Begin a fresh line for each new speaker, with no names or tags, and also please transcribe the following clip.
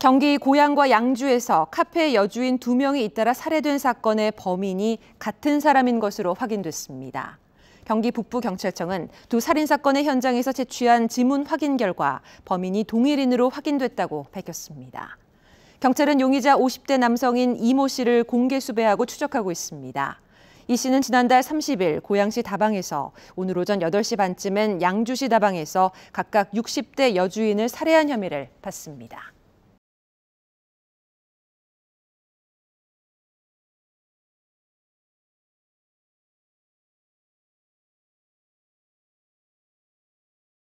경기 고양과 양주에서 카페 여주인 두 명이 잇따라 살해된 사건의 범인이 같은 사람인 것으로 확인됐습니다. 경기 북부경찰청은 두 살인사건의 현장에서 채취한 지문 확인 결과 범인이 동일인으로 확인됐다고 밝혔습니다. 경찰은 용의자 50대 남성인 이모 씨를 공개 수배하고 추적하고 있습니다. 이 씨는 지난달 30일 고양시 다방에서 오늘 오전 8시 반쯤엔 양주시 다방에서 각각 60대 여주인을 살해한 혐의를 받습니다.